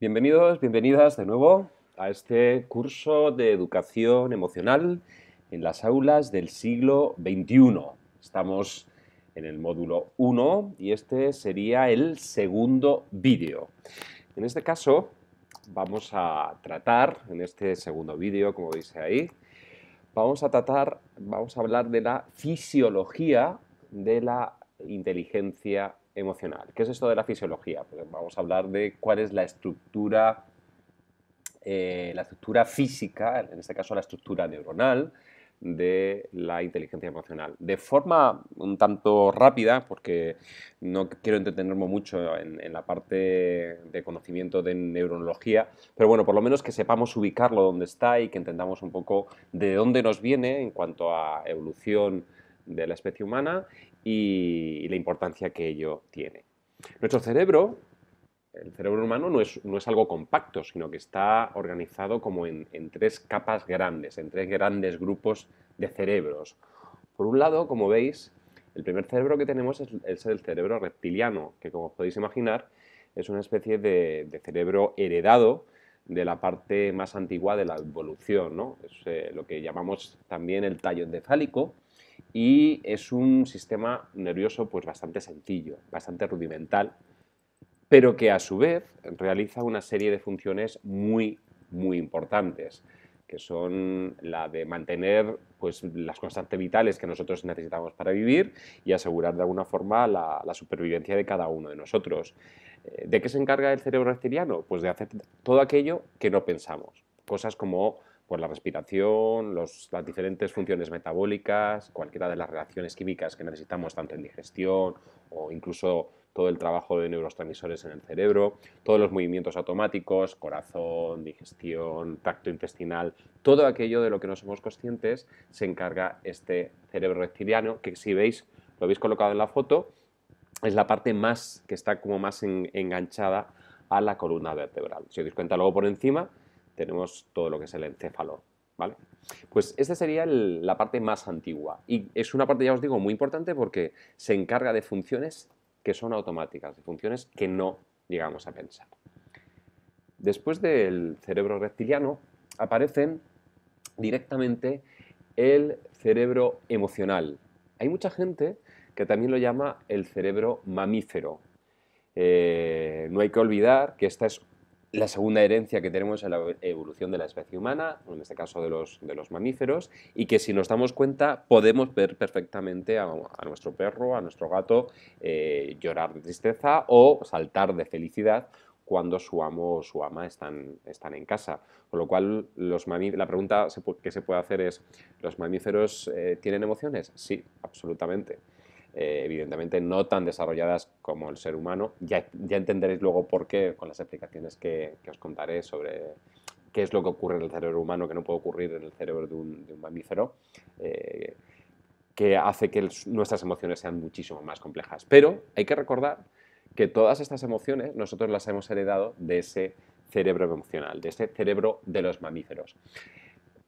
Bienvenidos, bienvenidas de nuevo a este curso de educación emocional en las aulas del siglo XXI. Estamos en el módulo 1 y este sería el segundo vídeo. En este caso vamos a tratar, en este segundo vídeo, como dice ahí, vamos a tratar, vamos a hablar de la fisiología de la inteligencia emocional. ¿Qué es esto de la fisiología? Pues vamos a hablar de cuál es la estructura, eh, la estructura física, en este caso la estructura neuronal, de la inteligencia emocional. De forma un tanto rápida, porque no quiero entretenerme mucho en, en, la parte de conocimiento de neurología, pero bueno, por lo menos que sepamos ubicarlo donde está y que entendamos un poco de dónde nos viene en cuanto a evolución de la especie humana y la importancia que ello tiene. Nuestro cerebro, el cerebro humano, no es, algo compacto, sino que está organizado como en, tres capas grandes, en tres grandes grupos de cerebros. Por un lado, como veis, el primer cerebro que tenemos es, el cerebro reptiliano, que como podéis imaginar es una especie de, cerebro heredado de la parte más antigua de la evolución, es eh, lo que llamamos también el tallo encefálico, y es un sistema nervioso pues bastante sencillo, bastante rudimental, pero que a su vez realiza una serie de funciones muy, muy importantes, que son la de mantener pues, las constantes vitales que nosotros necesitamos para vivir y asegurar de alguna forma la, supervivencia de cada uno de nosotros. Eh, ¿De qué se encarga el cerebro reptiliano? Pues de hacer todo aquello que no pensamos. Cosas como por pues, la respiración, las diferentes funciones metabólicas, cualquiera de las reacciones químicas que necesitamos, tanto en digestión o incluso todo el trabajo de neurotransmisores en el cerebro, todos los movimientos automáticos, corazón, digestión, tacto intestinal, todo aquello de lo que no somos conscientes se encarga este cerebro reptiliano, que si veis, lo habéis colocado en la foto, es la parte más que está como más enganchada a la columna vertebral. Si os dais cuenta luego por encima, tenemos todo lo que es el encéfalo. ¿Vale? Pues esta sería la parte más antigua y es una parte, ya os digo, muy importante porque se encarga de funciones que son automáticas, de funciones que no llegamos a pensar. Después del cerebro reptiliano aparecen directamente el cerebro emocional. Hay mucha gente que también lo llama el cerebro mamífero. Eh, no hay que olvidar que esta es la segunda herencia que tenemos es la evolución de la especie humana, en este caso de los, mamíferos, y que si nos damos cuenta podemos ver perfectamente a, nuestro perro, a nuestro gato, eh, llorar de tristeza o saltar de felicidad cuando su amo o su ama están, en casa. Con lo cual, la pregunta que se puede hacer es, ¿los mamíferos eh, tienen emociones? Sí, absolutamente. Eh, evidentemente no tan desarrolladas como el ser humano. Ya, ya entenderéis luego por qué con las explicaciones que, que, os contaré sobre qué es lo que ocurre en el cerebro humano, que no puede ocurrir en el cerebro de un, mamífero, eh, que hace que nuestras emociones sean muchísimo más complejas. Pero hay que recordar que todas estas emociones nosotros las hemos heredado de ese cerebro emocional, de ese cerebro de los mamíferos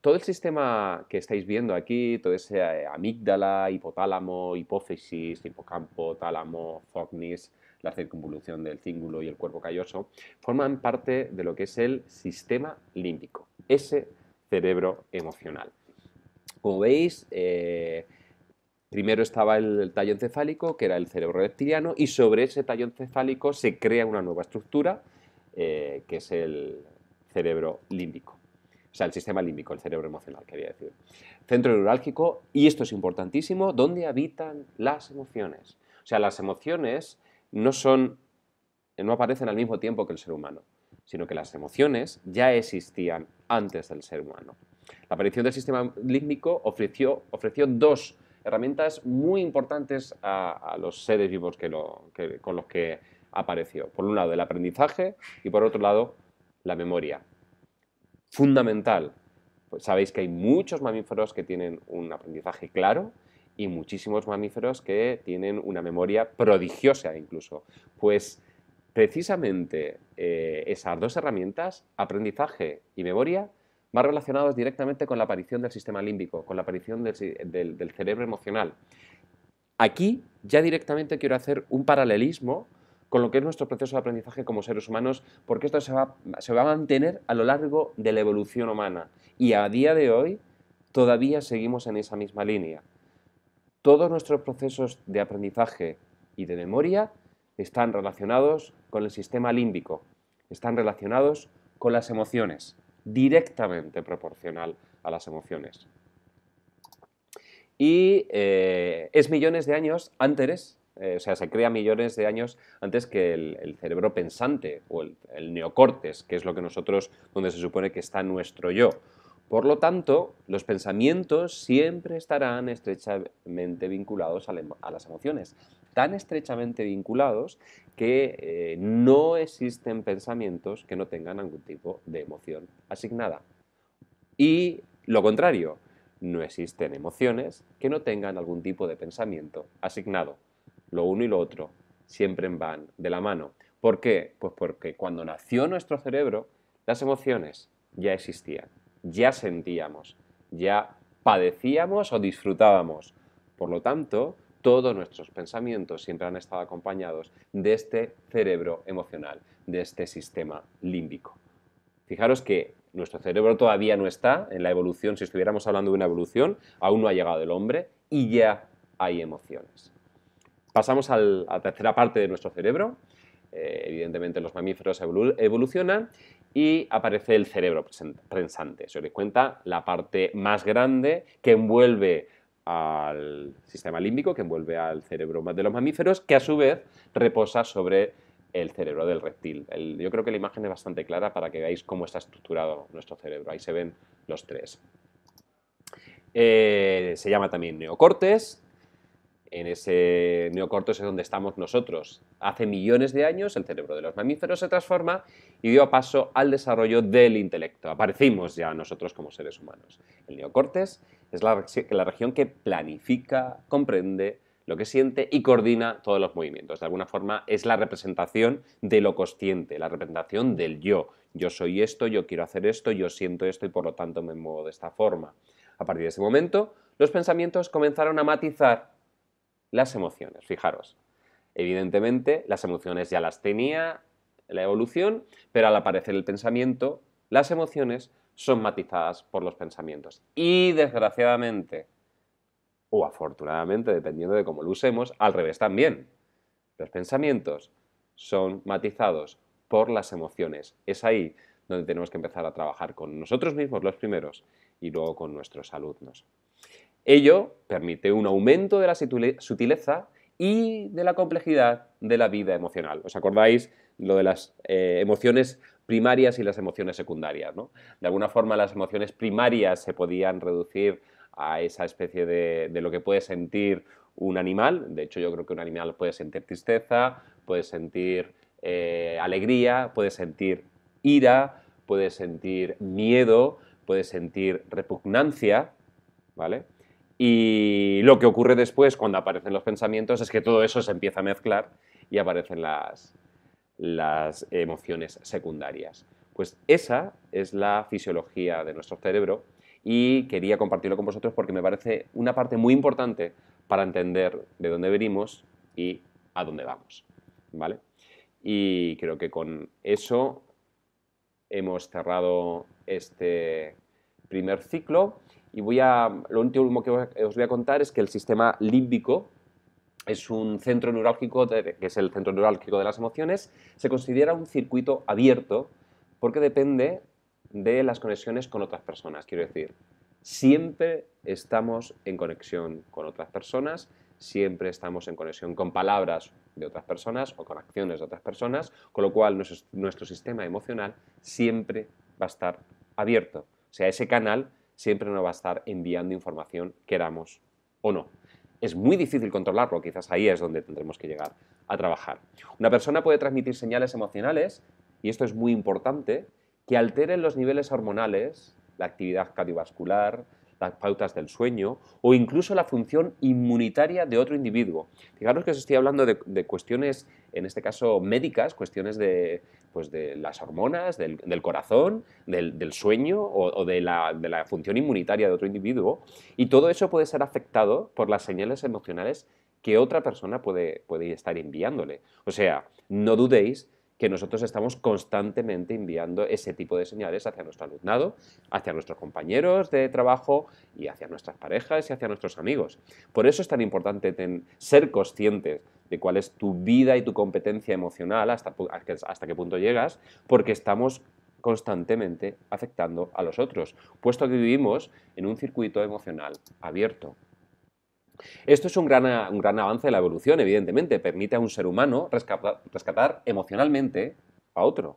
todo el sistema que estáis viendo aquí, todo ese eh, amígdala, hipotálamo, hipófisis, hipocampo, tálamo, fognis, la circunvolución del cíngulo y el cuerpo calloso, forman parte de lo que es el sistema límbico, ese cerebro emocional. Como veis, eh, primero estaba el, tallo encefálico, que era el cerebro reptiliano, y sobre ese tallo encefálico se crea una nueva estructura, eh, que es el cerebro límbico sea, el sistema límbico, el cerebro emocional, quería decir. Centro neurálgico, y esto es importantísimo, ¿dónde habitan las emociones? O sea, las emociones no son, no aparecen al mismo tiempo que el ser humano, sino que las emociones ya existían antes del ser humano. La aparición del sistema límbico ofreció, ofreció dos herramientas muy importantes a, los seres vivos que, con los que apareció. Por un lado, el aprendizaje y por otro lado, la memoria fundamental. Pues sabéis que hay muchos mamíferos que tienen un aprendizaje claro y muchísimos mamíferos que tienen una memoria prodigiosa incluso. Pues precisamente eh, esas dos herramientas, aprendizaje y memoria, más relacionados directamente con la aparición del sistema límbico, con la aparición del cerebro emocional. Aquí ya directamente quiero hacer un paralelismo con lo que es nuestro proceso de aprendizaje como seres humanos, porque esto se va, a mantener a lo largo de la evolución humana. Y a día de hoy todavía seguimos en esa misma línea. Todos nuestros procesos de aprendizaje y de memoria están relacionados con el sistema límbico, están relacionados con las emociones, directamente proporcional a las emociones. Y eh, es millones de años antes eh, o sea, se crea millones de años antes que el, cerebro pensante o el, neocortes, que es lo que nosotros, donde se supone que está nuestro yo. Por lo tanto, los pensamientos siempre estarán estrechamente vinculados a, las emociones, tan estrechamente vinculados que eh, no existen pensamientos que no tengan algún tipo de emoción asignada. Y lo contrario, no existen emociones que no tengan algún tipo de pensamiento asignado lo uno y lo otro siempre van de la mano. ¿Por qué? Pues porque cuando nació nuestro cerebro, las emociones ya existían, ya sentíamos, ya padecíamos o disfrutábamos. Por lo tanto, todos nuestros pensamientos siempre han estado acompañados de este cerebro emocional, de este sistema límbico. Fijaros que nuestro cerebro todavía no está en la evolución, si estuviéramos hablando de una evolución, aún no ha llegado el hombre y ya hay emociones. Pasamos a la tercera parte de nuestro cerebro. Eh, evidentemente los mamíferos evolucionan y aparece el cerebro prensante, Se os cuenta la parte más grande que envuelve al sistema límbico, que envuelve al cerebro de los mamíferos, que a su vez reposa sobre el cerebro del reptil. yo creo que la imagen es bastante clara para que veáis cómo está estructurado nuestro cerebro. Ahí se ven los tres. Eh, se llama también neocortes, en ese neocortes es donde estamos nosotros. Hace millones de años el cerebro de los mamíferos se transforma y dio paso al desarrollo del intelecto. Aparecimos ya nosotros como seres humanos. El neocortes es la región que planifica, comprende lo que siente y coordina todos los movimientos. De alguna forma es la representación de lo consciente, la representación del yo. Yo soy esto, yo quiero hacer esto, yo siento esto y por lo tanto me muevo de esta forma. A partir de ese momento, los pensamientos comenzaron a matizar las emociones, fijaros. Evidentemente, las emociones ya las tenía la evolución, pero al aparecer el pensamiento, las emociones son matizadas por los pensamientos. Y desgraciadamente, o afortunadamente, dependiendo de cómo lo usemos, al revés también. Los pensamientos son matizados por las emociones. Es ahí donde tenemos que empezar a trabajar con nosotros mismos los primeros y luego con nuestros alumnos. Ello permite un aumento de la sutileza y de la complejidad de la vida emocional. ¿Os acordáis lo de las eh, emociones primarias y las emociones secundarias? De alguna forma las emociones primarias se podían reducir a esa especie de, lo que puede sentir un animal. De hecho, yo creo que un animal puede sentir tristeza, puede sentir eh, alegría, puede sentir ira, puede sentir miedo, puede sentir repugnancia, ¿vale? Y lo que ocurre después, cuando aparecen los pensamientos, es que todo eso se empieza a mezclar y aparecen las, emociones secundarias. Pues esa es la fisiología de nuestro cerebro y quería compartirlo con vosotros porque me parece una parte muy importante para entender de dónde venimos y a dónde vamos. ¿Vale? Y creo que con eso hemos cerrado este primer ciclo y voy a, lo último que os voy a contar es que el sistema límbico es un centro neurálgico, que es el centro neurálgico de las emociones, se considera un circuito abierto porque depende de las conexiones con otras personas. Quiero decir, siempre estamos en conexión con otras personas, siempre estamos en conexión con palabras de otras personas o con acciones de otras personas, con lo cual nuestro sistema emocional siempre va a estar abierto. O sea, ese canal siempre nos va a estar enviando información, queramos o no. Es muy difícil controlarlo, quizás ahí es donde tendremos que llegar a trabajar. Una persona puede transmitir señales emocionales, y esto es muy importante, que alteren los niveles hormonales, la actividad cardiovascular, las pautas del sueño o incluso la función inmunitaria de otro individuo. Fijaros que os estoy hablando de, de cuestiones, en este caso médicas, cuestiones de, pues de las hormonas, del, corazón, del, sueño o, de, la, función inmunitaria de otro individuo. Y todo eso puede ser afectado por las señales emocionales que otra persona puede estar enviándole. O sea, no dudéis que nosotros estamos constantemente enviando ese tipo de señales hacia nuestro alumnado, hacia nuestros compañeros de trabajo y hacia nuestras parejas y hacia nuestros amigos. Por eso es tan importante ser conscientes de cuál es tu vida y tu competencia emocional, hasta, hasta qué punto llegas, porque estamos constantemente afectando a los otros, puesto que vivimos en un circuito emocional abierto. Esto es un gran, avance de la evolución, evidentemente. Permite a un ser humano rescatar, rescatar emocionalmente a otro.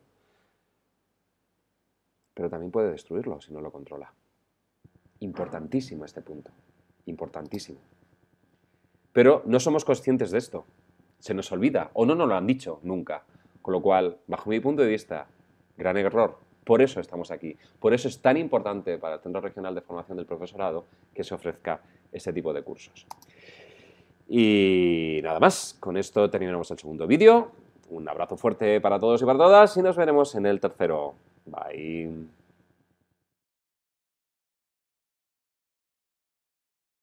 Pero también puede destruirlo si no lo controla. Importantísimo este punto. Importantísimo. Pero no somos conscientes de esto. Se nos olvida o no nos lo han dicho nunca. Con lo cual, bajo mi punto de vista, gran error. Por eso estamos aquí. Por eso es tan importante para el Centro Regional de Formación del Profesorado que se ofrezca este tipo de cursos. Y nada más, con esto terminamos el segundo vídeo. Un abrazo fuerte para todos y para todas y nos veremos en el tercero. Bye.